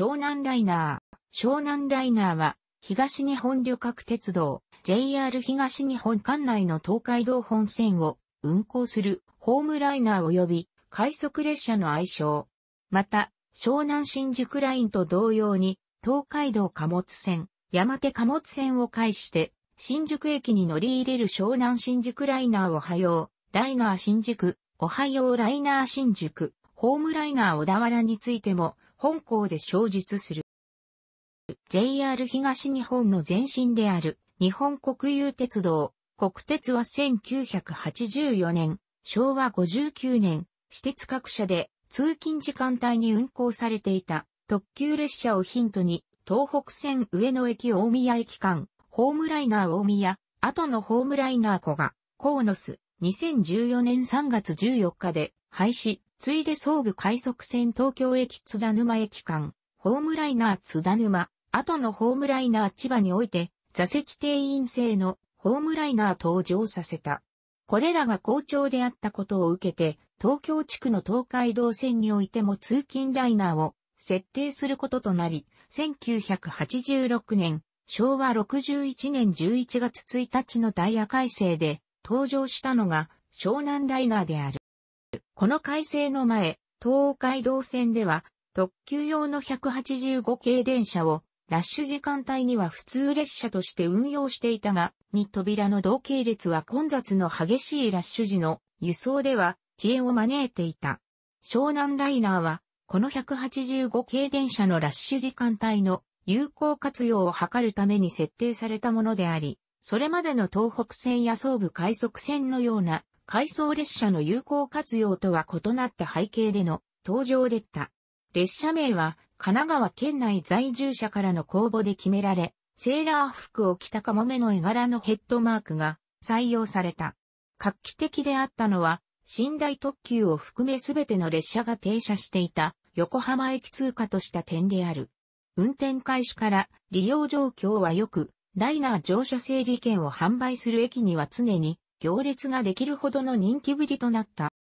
湘南ライナー。湘南ライナーは、東日本旅客鉄道、JR 東日本管内の東海道本線を運行するホームライナー及び快速列車の愛称。また、湘南新宿ラインと同様に、東海道貨物線、山手貨物線を介して、新宿駅に乗り入れる湘南新宿ライナーおはよう、ライナー新宿、おはようライナー新宿、ホームライナー小田原についても、本校で小述する。JR 東日本の前身である日本国有鉄道、国鉄は1984年、昭和59年、私鉄各社で通勤時間帯に運行されていた特急列車をヒントに、東北線上野駅大宮駅間、ホームライナー大宮、後のホームライナー子が、コーノス、2014年3月14日で廃止、ついで総武快速線東京駅津田沼駅間、ホームライナー津田沼、後のホームライナー千葉において、座席定員制のホームライナー登場させた。これらが好調であったことを受けて、東京地区の東海道線においても通勤ライナーを設定することとなり、1986年、昭和61年11月1日のダイヤ改正で登場したのが湘南ライナーである。この改正の前、東海道線では、特急用の185系電車を、ラッシュ時間帯には普通列車として運用していたが、2扉の同系列は混雑の激しいラッシュ時の輸送では遅延を招いていた。湘南ライナーは、この185系電車のラッシュ時間帯の有効活用を図るために設定されたものであり、それまでの東北線や総武快速線のような回送列車の有効活用とは異なった背景での登場でった。列車名は神奈川県内在住者からの公募で決められ、セーラー服を着たかもめの絵柄のヘッドマークが採用された。画期的であったのは、寝台特急を含めすべての列車が停車していた横浜駅通過とした点である。運転開始から利用状況は良く、ライナー乗車整理券を販売する駅には常に行列ができるほどの人気ぶりとなった。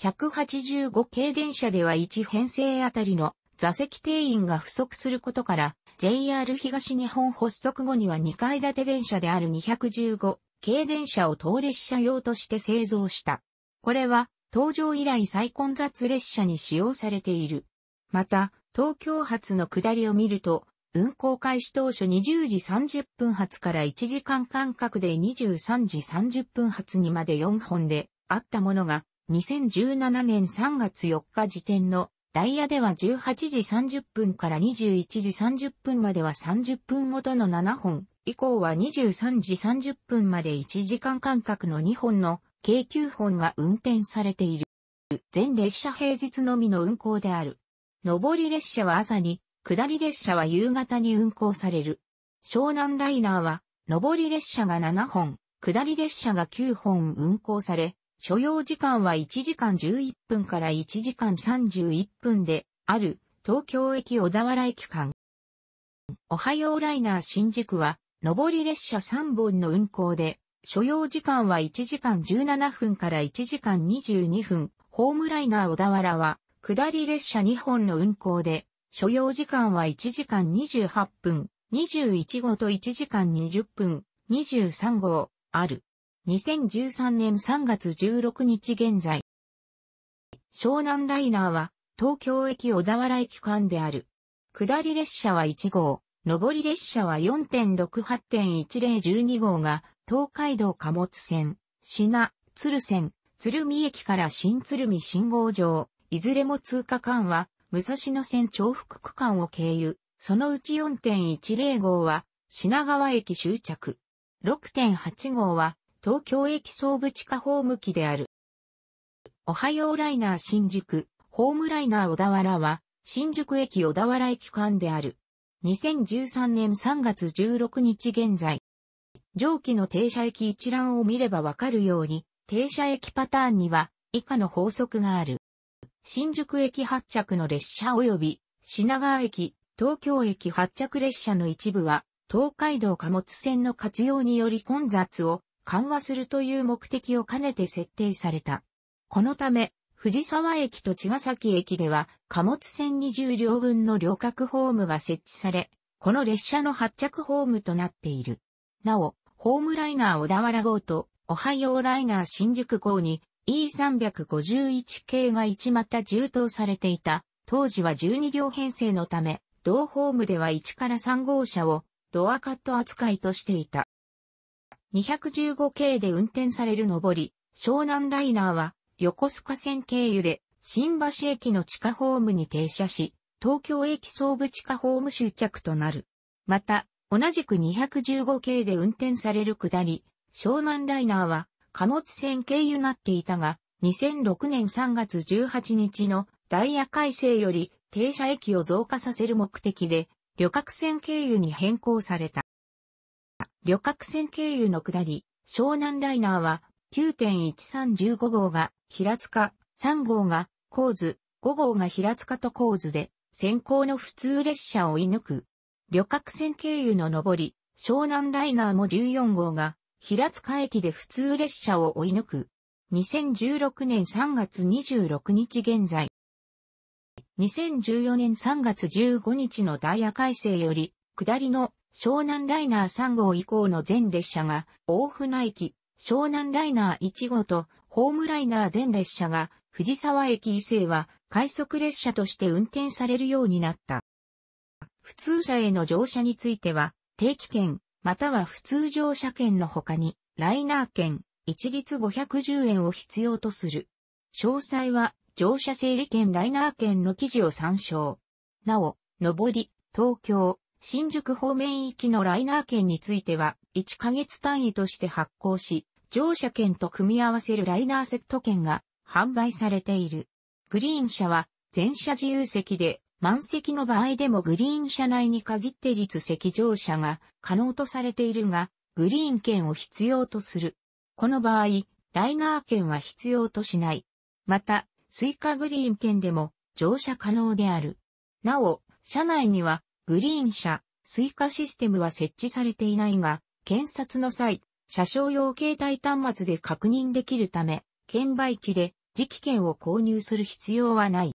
185系電車では1編成あたりの座席定員が不足することから、JR 東日本発足後には2階建て電車である215系電車を当列車用として製造した。これは、登場以来再混雑列車に使用されている。また、東京発の下りを見ると、運行開始当初20時30分発から1時間間隔で23時30分発にまで4本であったものが、2017年3月4日時点のダイヤでは18時30分から21時30分までは30分ごとの7本、以降は23時30分まで1時間間隔の2本の計9本が運転されている。全列車平日のみの運行である。上り列車は朝に下り列車は夕方に運行される。湘南ライナーは、上り列車が7本、下り列車が9本運行され、所要時間は1時間11分から1時間31分で、ある、東京駅小田原駅間。おはようライナー新宿は、上り列車3本の運行で、所要時間は1時間17分から1時間22分、ホームライナー小田原は、下り列車2本の運行で、所要時間は1時間28分、21号と1時間20分、23号、ある。2013年3月16日現在。湘南ライナーは、東京駅小田原駅間である。下り列車は1号、上り列車は4.68.1012号が、東海道貨物線、品、鶴線、鶴見駅から新鶴見信号場、いずれも通過間は、武蔵野線重複区間を経由、そのうち4.10号は品川駅終着。6.8号は東京駅総武地下ホーム機である。おはようライナー新宿、ホームライナー小田原は新宿駅小田原駅間である。2013年3月16日現在。上記の停車駅一覧を見ればわかるように、停車駅パターンには以下の法則がある。新宿駅発着の列車及び品川駅、東京駅発着列車の一部は、東海道貨物線の活用により混雑を緩和するという目的を兼ねて設定された。このため、藤沢駅と茅ヶ崎駅では貨物線20両分の旅客ホームが設置され、この列車の発着ホームとなっている。なお、ホームライナー小田原号と、オハイオライナー新宿号に E351 系が一また充当されていた。当時は12両編成のため、同ホームでは1から3号車をドアカット扱いとしていた。215系で運転される上り、湘南ライナーは横須賀線経由で新橋駅の地下ホームに停車し、東京駅総武地下ホーム終着となる。また、同じく215系で運転される下り、湘南ライナーは貨物船経由なっていたが、2006年3月18日のダイヤ改正より停車駅を増加させる目的で、旅客船経由に変更された。旅客船経由の下り、湘南ライナーは9.1315号が平塚、3号が高津、5号が平塚と高津で、先行の普通列車を追い抜く。旅客船経由の上り、湘南ライナーも14号が平塚駅で普通列車を追い抜く。2016年3月26日現在。2014年3月15日のダイヤ改正より、下りの湘南ライナー3号以降の全列車が大船駅、湘南ライナー1号とホームライナー全列車が藤沢駅以西は快速列車として運転されるようになった。普通車への乗車については定期券、または普通乗車券の他に、ライナー券、一律510円を必要とする。詳細は、乗車整理券ライナー券の記事を参照。なお、上り、東京、新宿方面行きのライナー券については、1ヶ月単位として発行し、乗車券と組み合わせるライナーセット券が販売されている。グリーン車は、全車自由席で、満席の場合でもグリーン車内に限って立席乗車が可能とされているが、グリーン券を必要とする。この場合、ライナー券は必要としない。また、スイカグリーン券でも乗車可能である。なお、車内にはグリーン車、スイカシステムは設置されていないが、検察の際、車掌用携帯端末で確認できるため、券売機で磁気券を購入する必要はない。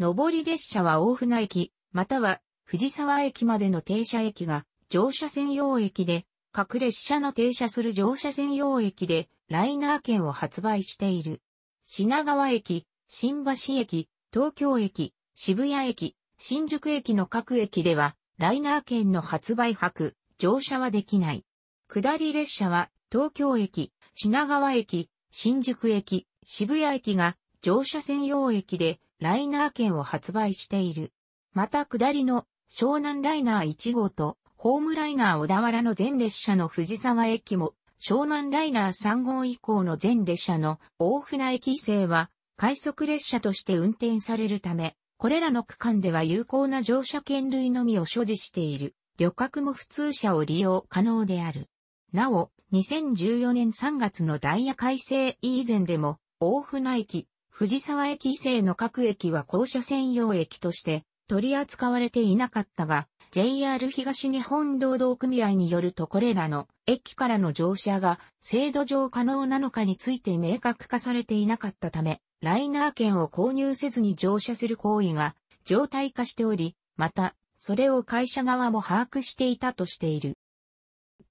上り列車は大船駅、または藤沢駅までの停車駅が乗車専用駅で、各列車の停車する乗車専用駅でライナー券を発売している。品川駅、新橋駅、東京駅、渋谷駅、新宿駅の各駅では、ライナー券の発売泊、乗車はできない。下り列車は、東京駅、品川駅、新宿駅、渋谷駅が乗車専用駅で、ライナー券を発売している。また下りの湘南ライナー1号とホームライナー小田原の全列車の藤沢駅も湘南ライナー3号以降の全列車の大船駅制は快速列車として運転されるため、これらの区間では有効な乗車券類のみを所持している。旅客も普通車を利用可能である。なお、2014年3月のダイヤ改正以前でも、大船駅、藤沢駅以西の各駅は校舎専用駅として取り扱われていなかったが、JR 東日本労働組合によるとこれらの駅からの乗車が制度上可能なのかについて明確化されていなかったため、ライナー券を購入せずに乗車する行為が常態化しており、また、それを会社側も把握していたとしている。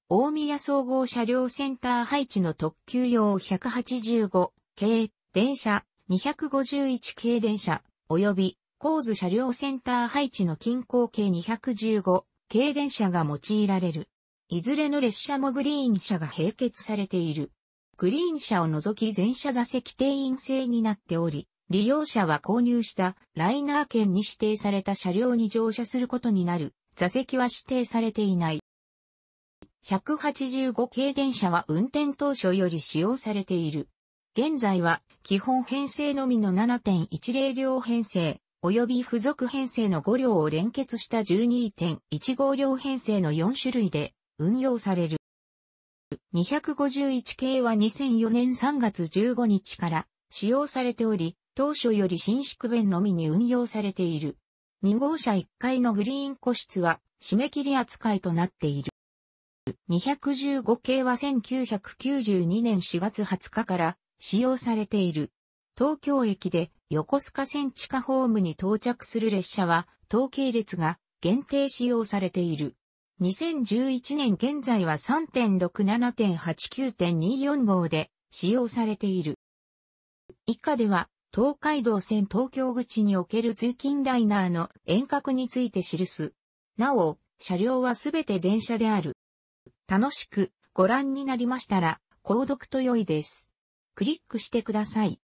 大宮総合車両センター配置の特急用185系電車251系電車、及び、構図車両センター配置の近郊系215系電車が用いられる。いずれの列車もグリーン車が併結されている。グリーン車を除き全車座席定員制になっており、利用者は購入したライナー券に指定された車両に乗車することになる。座席は指定されていない。185系電車は運転当初より使用されている。現在は基本編成のみの7.10両編成、及び付属編成の5両を連結した12.15両編成の4種類で運用される。251系は2004年3月15日から使用されており、当初より新宿弁のみに運用されている。2号車1階のグリーン個室は締め切り扱いとなっている。215系は1992年4月20日から使用されている。東京駅で横須賀線地下ホームに到着する列車は、統計列が限定使用されている。2011年現在は3.67.89.24号で使用されている。以下では、東海道線東京口における通勤ライナーの遠隔について記す。なお、車両はすべて電車である。楽しくご覧になりましたら、購読と良いです。クリックしてください。